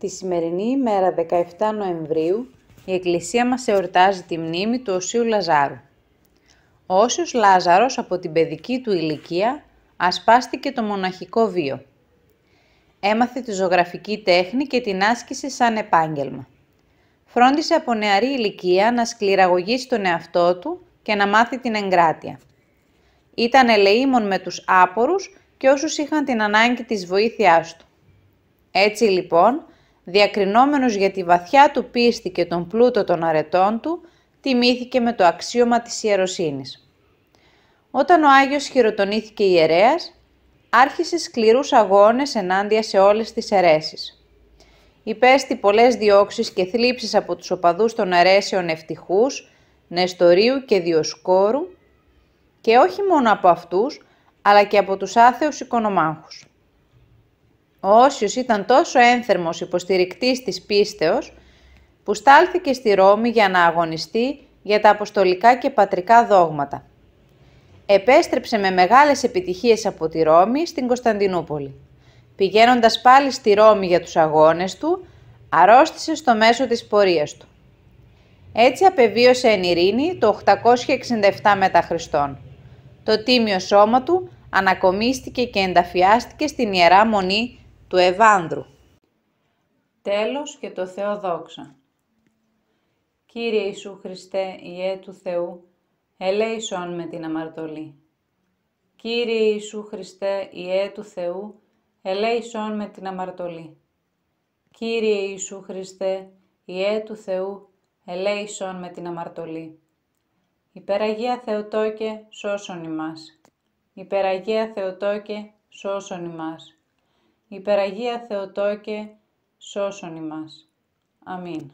Τη σημερινή ημέρα 17 Νοεμβρίου η Εκκλησία μας εορτάζει τη μνήμη του Οσίου Λαζάρου. Ο Όσιος Λάζαρος από την παιδική του ηλικία ασπάστηκε το μοναχικό βίο. Έμαθε τη ζωγραφική τέχνη και την άσκησε σαν επάγγελμα. Φρόντισε από νεαρή ηλικία να σκληραγωγήσει τον εαυτό του και να μάθει την εγκράτεια. Ήταν ελεήμων με τους άπορους και όσους είχαν την ανάγκη της βοήθειάς του. Έτσι λοιπόν, διακρινόμενος για τη βαθιά του πίστη και τον πλούτο των αρετών του, τιμήθηκε με το αξίωμα της ιεροσύνης. Όταν ο Άγιος χειροτονήθηκε ιερέας, άρχισε σκληρούς αγώνες ενάντια σε όλες τις αιρέσεις. Υπέστη πολλές διώξεις και θλίψεις από τους οπαδούς των αιρέσεων ευτυχούς, Νεστορίου και Διοσκόρου και όχι μόνο από αυτούς, αλλά και από τους άθεους οικονομάχους. Ο Όσιος ήταν τόσο ένθερμος υποστηρικτής της πίστεως, που στάλθηκε στη Ρώμη για να αγωνιστεί για τα αποστολικά και πατρικά δόγματα. Επέστρεψε με μεγάλες επιτυχίες από τη Ρώμη στην Κωνσταντινούπολη. Πηγαίνοντας πάλι στη Ρώμη για τους αγώνες του, αρρώστησε στο μέσο της πορείας του. Έτσι απεβίωσε εν ειρήνη το 867 μετά Χριστόν. Το τίμιο σώμα του ανακομίστηκε και ενταφιάστηκε στην Ιερά Μονή του Ευάνδρου. Τέλος και το Θεό δόξα. Κύριε Ιησού Χριστέ, Ιε του Θεού, ελέησον με την αμαρτολή. Κύριε Ιησού Χριστέ, Ιε του Θεού, ελέησον με την αμαρτωλή. Κύριε Ιησού Χριστέ, Ιε του Θεού, ελέησον με την αμαρτωλή. Υπεραγία Θεοτόκε, σώσον ημάς. Υπεραγία Θεοτόκε, σώσον ημάς. Υπεραγία Θεοτόκε, σώσον ημάς. Αμήν.